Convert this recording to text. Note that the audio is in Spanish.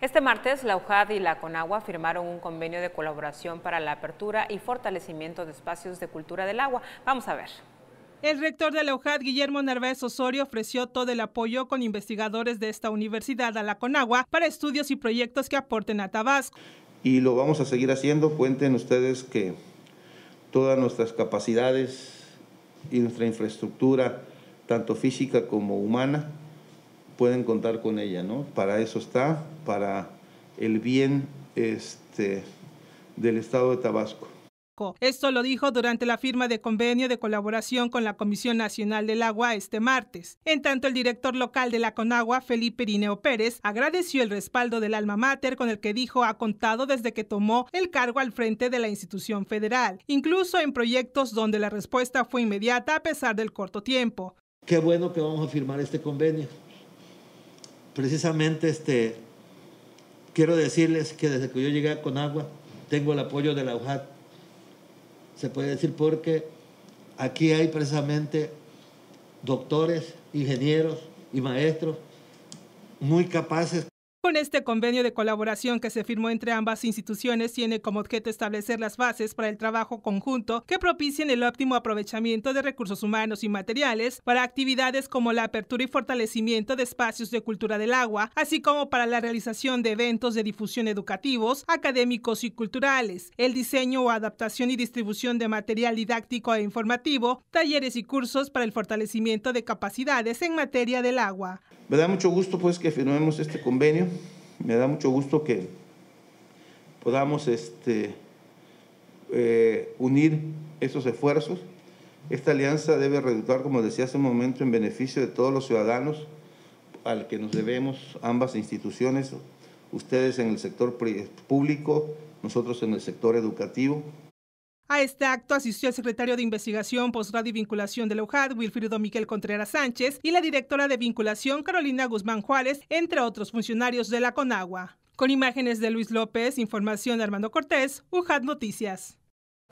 Este martes, la UJAD y la CONAGUA firmaron un convenio de colaboración para la apertura y fortalecimiento de espacios de cultura del agua. Vamos a ver. El rector de la UJAD, Guillermo Nervés Osorio, ofreció todo el apoyo con investigadores de esta universidad a la CONAGUA para estudios y proyectos que aporten a Tabasco. Y lo vamos a seguir haciendo. Cuenten ustedes que todas nuestras capacidades y nuestra infraestructura, tanto física como humana, pueden contar con ella, ¿no? Para eso está, para el bien este, del Estado de Tabasco. Esto lo dijo durante la firma de convenio de colaboración con la Comisión Nacional del Agua este martes. En tanto, el director local de la Conagua, Felipe Irineo Pérez, agradeció el respaldo del alma mater con el que dijo ha contado desde que tomó el cargo al frente de la institución federal, incluso en proyectos donde la respuesta fue inmediata a pesar del corto tiempo. Qué bueno que vamos a firmar este convenio precisamente este, quiero decirles que desde que yo llegué a Conagua tengo el apoyo de la UJAT. Se puede decir porque aquí hay precisamente doctores, ingenieros y maestros muy capaces con este convenio de colaboración que se firmó entre ambas instituciones tiene como objeto establecer las bases para el trabajo conjunto que propicien el óptimo aprovechamiento de recursos humanos y materiales para actividades como la apertura y fortalecimiento de espacios de cultura del agua, así como para la realización de eventos de difusión educativos, académicos y culturales, el diseño o adaptación y distribución de material didáctico e informativo, talleres y cursos para el fortalecimiento de capacidades en materia del agua. Me da mucho gusto pues que firmemos este convenio, me da mucho gusto que podamos este, eh, unir esos esfuerzos. Esta alianza debe resultar, como decía hace un momento, en beneficio de todos los ciudadanos al que nos debemos ambas instituciones, ustedes en el sector público, nosotros en el sector educativo, a este acto asistió el secretario de Investigación, Postgrado y Vinculación de la UJAD, Wilfrido Miguel Contreras Sánchez, y la directora de Vinculación, Carolina Guzmán Juárez, entre otros funcionarios de la CONAGUA. Con imágenes de Luis López, información de Armando Cortés, UJAD Noticias.